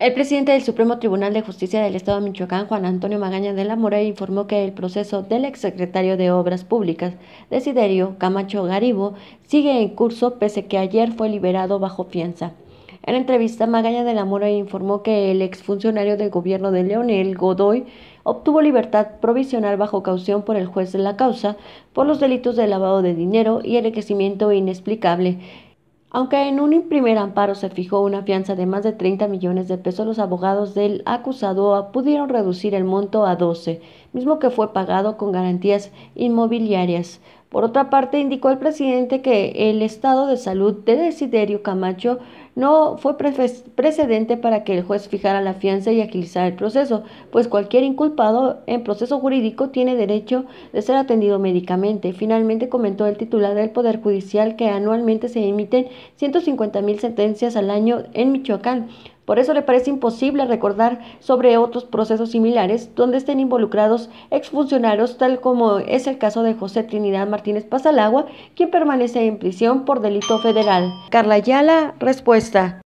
El presidente del Supremo Tribunal de Justicia del Estado de Michoacán, Juan Antonio Magaña de la Mora, informó que el proceso del exsecretario de Obras Públicas, Desiderio Camacho Garibo, sigue en curso pese a que ayer fue liberado bajo fianza. En entrevista, Magaña de la Mora informó que el exfuncionario del gobierno de Leonel Godoy obtuvo libertad provisional bajo caución por el juez de la causa por los delitos de lavado de dinero y enriquecimiento inexplicable aunque en un primer amparo se fijó una fianza de más de 30 millones de pesos, los abogados del acusado pudieron reducir el monto a 12, mismo que fue pagado con garantías inmobiliarias. Por otra parte, indicó el presidente que el estado de salud de Desiderio Camacho no fue precedente para que el juez fijara la fianza y agilizara el proceso, pues cualquier inculpado en proceso jurídico tiene derecho de ser atendido médicamente. Finalmente, comentó el titular del Poder Judicial que anualmente se emiten 150 mil sentencias al año en Michoacán, por eso le parece imposible recordar sobre otros procesos similares donde estén involucrados exfuncionarios, tal como es el caso de José Trinidad Martínez Pasalagua, quien permanece en prisión por delito federal. Carla Ayala, respuesta.